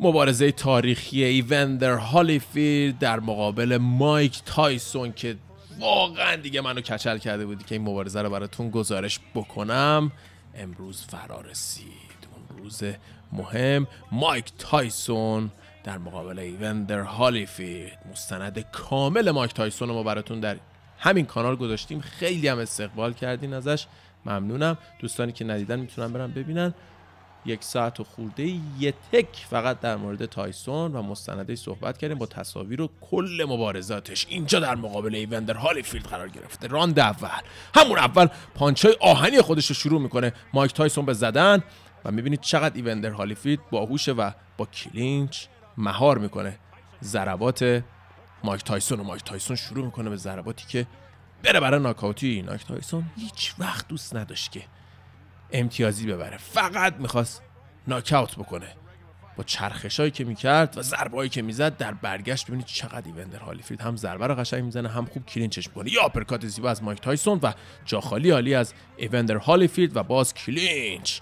مبارزه تاریخی ایوندر هالیفیلد در مقابل مایک تایسون که واقعا دیگه منو کچل کرده بودی که این مبارزه رو براتون گزارش بکنم امروز فرا رسید اون روز مهم مایک تایسون در مقابل ایوندر هالیفیلد مستند کامل مایک تایسون رو ما براتون در همین کانال گذاشتیم خیلی هم استقبال کردین ازش ممنونم دوستانی که ندیدن میتونن برن ببینن یک ساعت و خورده یه تک فقط در مورد تایسون و مستنده صحبت کردیم با تصاویر و کل مبارزاتش اینجا در مقابل ایوندر هالیفیلد قرار گرفته راند اول همون اول پانچای آهنی خودش رو شروع میکنه مایک تایسون به زدن و میبینید چقدر ایوندر هالیفیلد باهوشه و با کلینچ مهار میکنه ضربات مایک تایسون و مایک تایسون شروع میکنه به ضرباتی که بره برای ناکاوتی مایک تایسون هیچ وقت دوست نداشت که امتیازی ببره فقط میخواست ناکاوت بکنه با هایی که میکرد و ضربه که میزد در برگشت ببینید چقدر ایوندر هالیفیلد هم ضربه رو قشنگ میزنه هم خوب کلینچش میکنه یا پرکات زیبا از مایک تایسون و جاخالی عالی از ایوندر هالیفیلد و باز کلینچ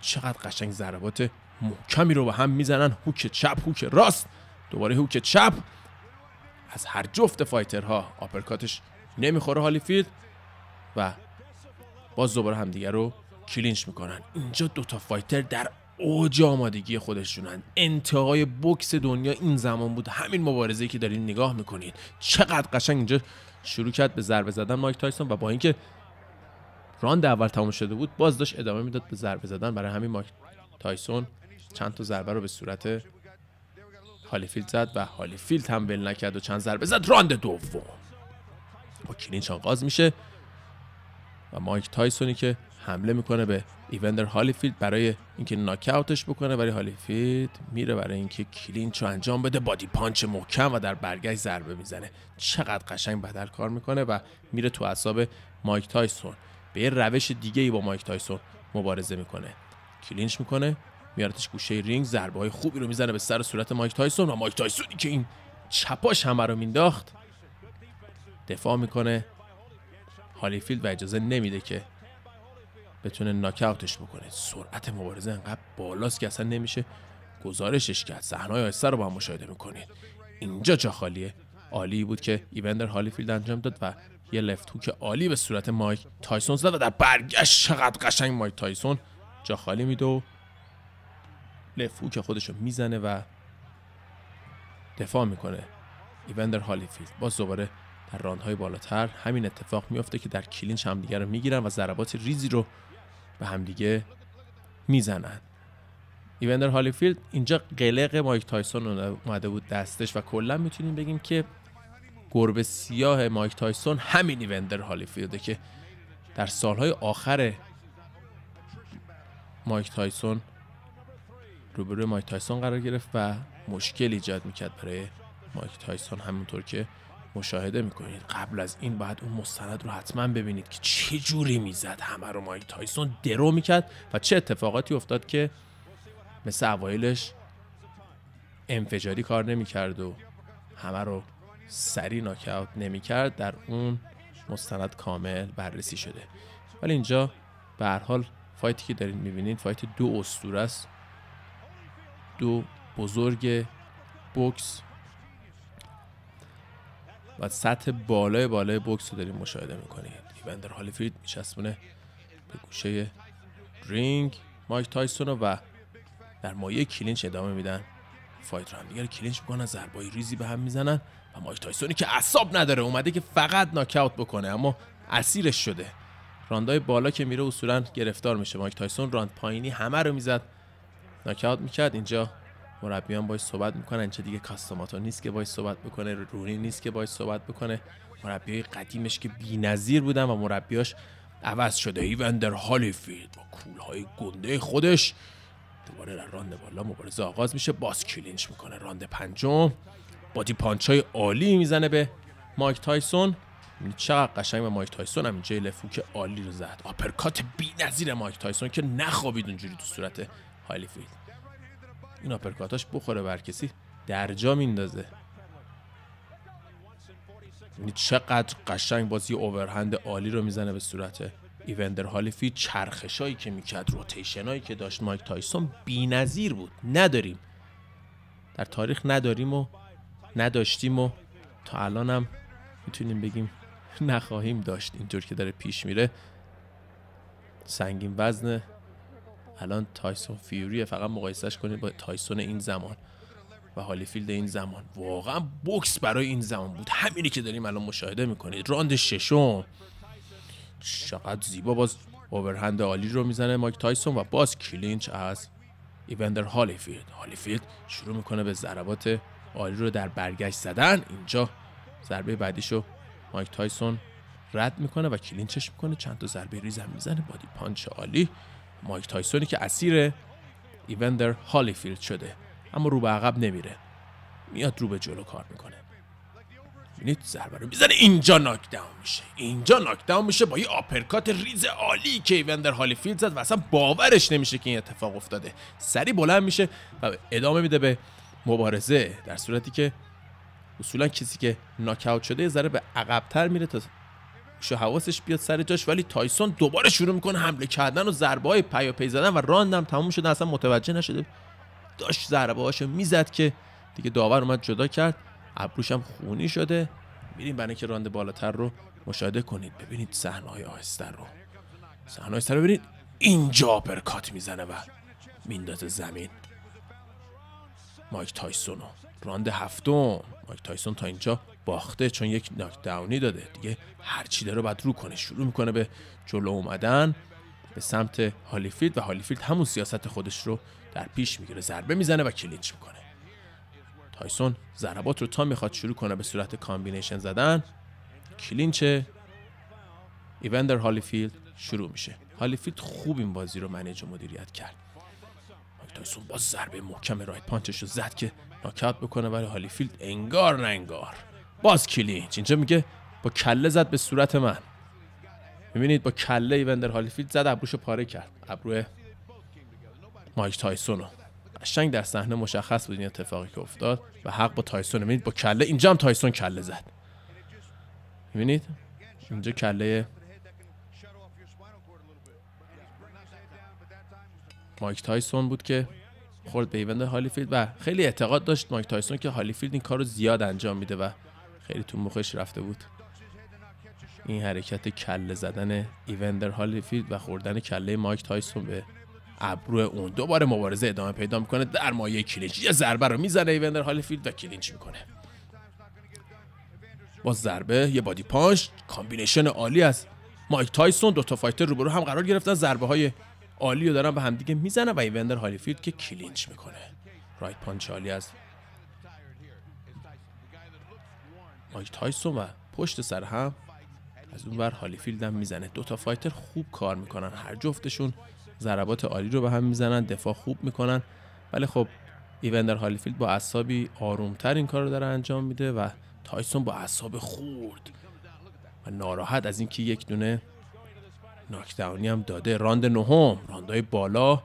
چقدر قشنگ ضربات محکمی رو به هم میزنن هوک چپ هوک راست دوباره هوک چپ از هر جفت فایترها آپرکاتش نمیخوره هالیفیلد و باز دوباره همدیگه رو کلینچ میکنن اینجا دوتا فایتر در اوج آمادگی خودشونن انتهای بکس دنیا این زمان بود همین مبارزه که دارین نگاه میکنید چقدر قشنگ اینجا شروع کرد به ضربه زدن مایک تایسون و با اینکه راند اول تمام شده بود باز داشت ادامه میداد به ضربه زدن برای همین مایک تایسون چند تا ضربه رو به صورت هالیفیلد زد و فیلد هم ول نکرد و چند ضربه زد راند دوم با کلینچ آغاز میشه و مایک تایسونی که حمله میکنه به ایوندر هالیفیلد برای اینکه ناکاوتش بکنه ولی هالیفیلد میره برای اینکه کلینچ رو انجام بده بادی پانچ محکم و در برگشت ضربه میزنه چقدر قشنگ بدل کار میکنه و میره تو اعصاب مایک تایسون به یه روش دیگه ای با مایک تایسون مبارزه میکنه کلینچ میکنه میارتش گوشه رینگ ضربه های خوبی رو میزنه به سر صورت مایک تایسون و مایک تایسونی که این چپاش همه رو مینداخت دفاع میکنه هالیفیلد و اجازه نمیده که بتونه ناکاوتش بکنه سرعت مبارزه انقدر بالاست که اصلا نمیشه گزارشش کرد صحنه آیسته رو با هم مشاهده میکنید اینجا جا خالیه عالی بود که ایوندر هالیفیلد انجام داد و یه لفت هوک عالی به صورت مایک تایسون زد و در برگشت چقدر قشنگ مایک تایسون جا خالی میده و لفت هوک خودش رو میزنه و دفاع میکنه ایوندر هالیفیلد باز دوباره در راندهای بالاتر همین اتفاق میفته که در کلینچ همدیگه رو میگیرن و ضربات ریزی رو به همدیگه میزنن ایوندر هالیفیلد اینجا قلق مایک تایسون اومده بود دستش و کلا میتونیم بگیم که گربه سیاه مایک تایسون همین ایوندر هالیفیلده که در سالهای آخر مایک تایسون روبروی مایک تایسون قرار گرفت و مشکل ایجاد میکرد برای مایک تایسون همونطور که مشاهده میکنید قبل از این باید اون مستند رو حتما ببینید که چه جوری میزد همه رو مایک تایسون درو میکرد و چه اتفاقاتی افتاد که مثل اوایلش انفجاری کار نمیکرد و همه رو سری ناکاوت نمیکرد در اون مستند کامل بررسی شده ولی اینجا به هر حال فایتی که دارید میبینید فایت دو اسطوره است دو بزرگ بوکس و سطح بالای بالای بوکس رو داریم مشاهده میکنید ایوندر هالیفیلد میچسبونه به گوشه رینگ مایک تایسون و در مایه کلینچ ادامه میدن فایت رو هم دیگر کلینچ میکنن ضربای ریزی به هم میزنن و مایک تایسونی که اصاب نداره اومده که فقط ناکاوت بکنه اما اسیرش شده راندای بالا که میره اصولا گرفتار میشه مایک تایسون راند پایینی همه رو میزد ناکاوت میکرد اینجا مربیان باش صحبت میکنن چه دیگه کاستوماتو نیست که باش صحبت بکنه رونی نیست که باش صحبت بکنه مربی قدیمش که بی‌نظیر بودن و مربیاش عوض شده ایوندر هالیفیلد با کولهای گنده خودش دوباره در راند بالا مبارزه آغاز میشه باز کلینچ میکنه راند پنجم بادی پانچای عالی میزنه به مایک تایسون چقدر قشنگ به مایک تایسون هم جیل لفوک عالی رو زد آپرکات نظیر مایک تایسون که نخوابید اونجوری تو صورت هالیفیلد این آپرکاتاش بخوره بر کسی جا میندازه یعنی چقدر قشنگ بازی اوورهند عالی رو میزنه به صورت ایوندر هالیفی چرخشایی که میکرد روتیشنایی که داشت مایک تایسون بی‌نظیر بود نداریم در تاریخ نداریم و نداشتیم و تا الان هم میتونیم بگیم نخواهیم داشت اینطور که داره پیش میره سنگین وزن الان تایسون فیوری فقط مقایسهش کنید با تایسون این زمان و هالیفیلد این زمان واقعا بوکس برای این زمان بود همینی که داریم الان مشاهده میکنید راند ششم چقدر زیبا باز اوورهند عالی رو میزنه مایک تایسون و باز کلینچ از ایوندر هالیفیلد هالیفیلد شروع میکنه به ضربات عالی رو در برگشت زدن اینجا ضربه بعدیشو مایک تایسون رد میکنه و کلینچش میکنه چند تا ضربه ریزم میزنه بادی پانچ عالی مایک تایسونی که اسیر ایوندر هالیفیلد شده اما رو به عقب نمیره میاد رو به جلو کار میکنه یونیت ضربه رو میزنه اینجا ناکداون میشه اینجا ناکداون میشه با یه آپرکات ریز عالی که ایوندر هالیفیلد زد و اصلا باورش نمیشه که این اتفاق افتاده سری بلند میشه و ادامه میده به مبارزه در صورتی که اصولا کسی که ناکاوت شده یه ذره به عقبتر میره تا شو حواسش بیاد سر جاش ولی تایسون دوباره شروع میکنه حمله کردن و ضربه های پی زدن و راندم تموم شده اصلا متوجه نشده داشت ضربه هاشو میزد که دیگه داور اومد جدا کرد ابروشم خونی شده میریم برای که راند بالاتر رو مشاهده کنید ببینید صحنه های آهستر رو صحنه آهستر رو ببینید اینجا برکات میزنه و میندازه زمین مایک تایسونو راند هفتم مایک تایسون تا اینجا باخته چون یک ناکداونی داده دیگه هرچی داره باید رو کنه شروع میکنه به جلو اومدن به سمت هالیفیلد و هالیفیلد همون سیاست خودش رو در پیش میگیره ضربه میزنه و کلینچ میکنه تایسون ضربات رو تا میخواد شروع کنه به صورت کامبینیشن زدن کلینچ ایوندر هالیفیلد شروع میشه هالیفیلد خوب این بازی رو منیج و مدیریت کرد تایسون باز ضربه محکم رایت پانچش رو زد که ناکات بکنه ولی هالیفیلد انگار نه انگار باز کلینچ اینجا میگه با کله زد به صورت من میبینید با کله ایوندر هالیفیلد زد ابروش پاره کرد ابرو مایک تایسون اشنگ در صحنه مشخص بود این اتفاقی که افتاد و حق با تایسون میبینید با کله اینجا هم تایسون کله زد میبینید اینجا کله مایک تایسون بود که خورد ایوند هالیفیلد و خیلی اعتقاد داشت مایک تایسون که هالیفیلد این کار رو زیاد انجام میده و خیلی تو مخش رفته بود این حرکت کله زدن ایوندر هالیفیلد و خوردن کله مایک تایسون به ابرو اون دوباره مبارزه ادامه پیدا میکنه در مایه کلینچ یه ضربه رو میزنه ایوندر هالیفیلد و کلینچ میکنه با ضربه یه بادی پانش کامبینیشن عالی از مایک تایسون دو تا فایتر برو هم قرار گرفتن ضربه های آلی رو دارن به همدیگه میزنه و ایوندر هالیفیلد که کلینچ میکنه رایت پانچ آلی از مایک تایسون و پشت سر هم از اون هالیفیلد هم میزنه دوتا فایتر خوب کار میکنن هر جفتشون ضربات عالی رو به هم میزنن دفاع خوب میکنن ولی خب ایوندر هالیفیلد با اصابی آرومتر این کار رو داره انجام میده و تایسون با اصاب خورد و ناراحت از اینکه یک دونه ناکتانی هم داده راند نهم راندهای بالا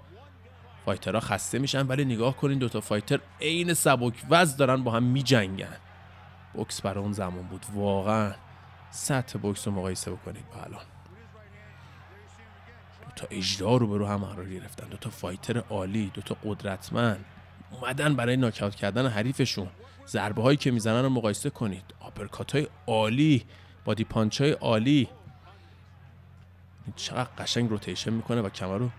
فایترها خسته میشن ولی نگاه کنین دوتا فایتر عین سبک وز دارن با هم میجنگن بکس برای اون زمان بود واقعا سطح بکس رو مقایسه بکنید با الان دوتا اجدا رو به هم قرار گرفتن دوتا فایتر عالی دوتا قدرتمند اومدن برای ناکاوت کردن حریفشون ضربه هایی که میزنن رو مقایسه کنید آپرکات های عالی بادی پانچ های عالی چقدر قشنگ روتیشن میکنه و کمر رو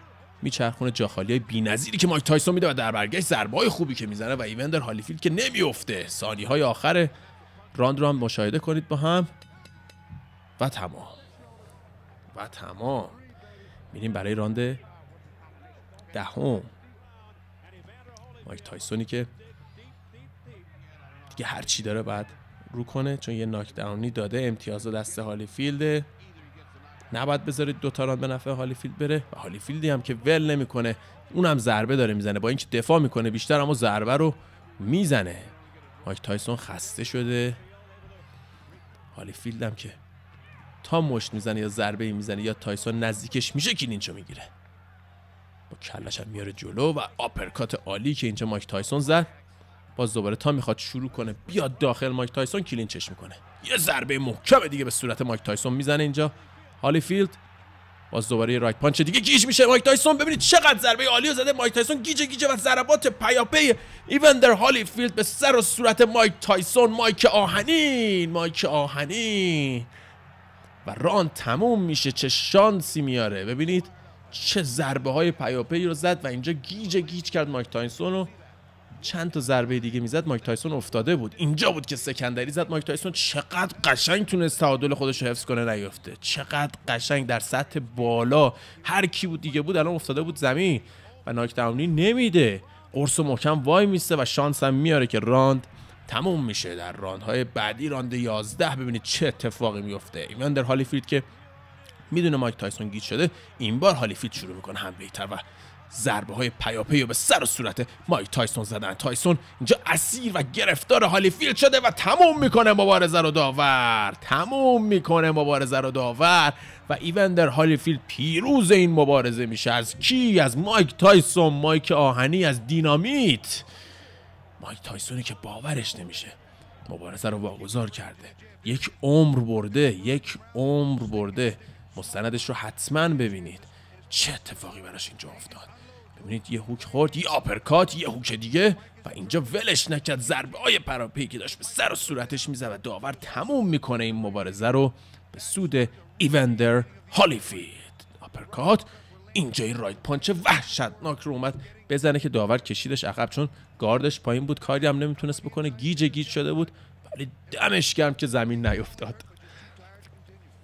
میچرخونه جاخالی نظیری که مایک تایسون میده و در برگشت ضربه خوبی که میزنه و ایوندر هالیفیلد که نمیفته سانی های آخر راند رو هم مشاهده کنید با هم و تمام و تمام میریم برای راند دهم مایک تایسونی که دیگه هرچی داره بعد رو کنه چون یه ناکداونی داده امتیاز دست فیلده نباید بذارید دو تا به نفع هالیفیلد بره و هالیفیلدی هم که ول نمیکنه اونم ضربه داره میزنه با اینکه دفاع میکنه بیشتر اما ضربه رو میزنه مایک تایسون خسته شده هالیفیلد هم که تا مشت میزنه یا ضربه میزنه یا تایسون نزدیکش میشه که میگیره با کلش هم میاره جلو و آپرکات عالی که اینجا مایک تایسون زد باز دوباره تا میخواد شروع کنه بیاد داخل مایک تایسون کلینچش میکنه یه ضربه محکم دیگه به صورت مایک تایسون میزنه اینجا فیلد باز دوباره رایت پانچ دیگه گیج میشه مایک تایسون ببینید چقدر ضربه عالی زده مایک تایسون گیج گیج و ضربات پیاپی ایوندر فیلد به سر و صورت مایک تایسون مایک آهنین مایک آهنین و ران تموم میشه چه شانسی میاره ببینید چه ضربه های پیاپی رو زد و اینجا گیج گیج کرد مایک تایسون رو چند تا ضربه دیگه میزد مایک تایسون افتاده بود اینجا بود که سکندری زد مایک تایسون چقدر قشنگ تونست تعادل خودش رو حفظ کنه نیافته چقدر قشنگ در سطح بالا هر کی بود دیگه بود الان افتاده بود زمین و ناک نمیده قرص و محکم وای میسته و شانس هم میاره که راند تموم میشه در راندهای بعدی راند 11 ببینید چه اتفاقی میفته در هالیفیلد که میدونه مایک تایسون گیج شده این بار شروع میکنه هم بهتر و ضربه های پیاپی و به سر و صورت مایک تایسون زدن تایسون اینجا اسیر و گرفتار هالیفیلد شده و تموم میکنه مبارزه رو داور تموم میکنه مبارزه رو داور و ایوندر هالیفیلد پیروز این مبارزه میشه از کی از مایک تایسون مایک آهنی از دینامیت مایک تایسونی که باورش نمیشه مبارزه رو واگذار کرده یک عمر برده یک عمر برده مستندش رو حتما ببینید چه اتفاقی براش اینجا افتاد ببینید یه هوک خورد یه آپرکات یه هوک دیگه و اینجا ولش نکرد ضربه های پراپی که داشت به سر و صورتش میزد و داور تموم میکنه این مبارزه رو به سود ایوندر هالیفید آپرکات اینجا این رایت پانچ وحشتناک رو اومد بزنه که داور کشیدش عقب چون گاردش پایین بود کاری هم نمیتونست بکنه گیج گیج شده بود ولی دمش گرم که زمین نیفتاد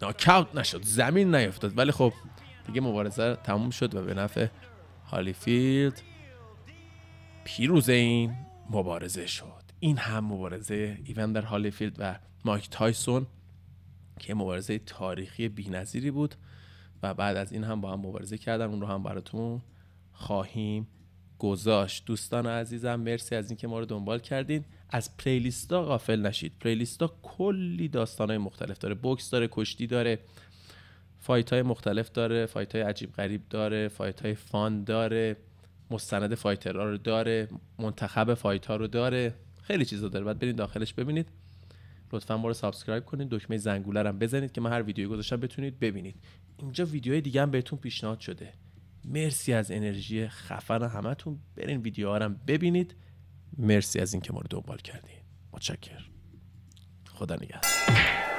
ناکاوت نشد زمین نیفتاد ولی خب دیگه مبارزه تموم شد و به نفع هالیفیلد پیروز این مبارزه شد این هم مبارزه ایوندر هالیفیلد و مایک تایسون که مبارزه تاریخی بینظیری بود و بعد از این هم با هم مبارزه کردن اون رو هم براتون خواهیم گذاشت دوستان عزیزم مرسی از اینکه ما رو دنبال کردین از پلیلیستا غافل نشید پلیلیستا کلی داستانهای مختلف داره بوکس داره کشتی داره فایت های مختلف داره فایت های عجیب غریب داره فایت های فان داره مستند ها رو داره منتخب فایت ها رو داره خیلی چیزا داره بعد برید داخلش ببینید لطفا ما رو سابسکرایب کنید دکمه زنگوله هم بزنید که من هر ویدیوی گذاشتم بتونید ببینید اینجا ویدیوهای دیگه هم بهتون پیشنهاد شده مرسی از انرژی خفن همتون برین ویدیوها هم ببینید مرسی از اینکه ما رو دنبال کردین. متشکر خدا نگهدار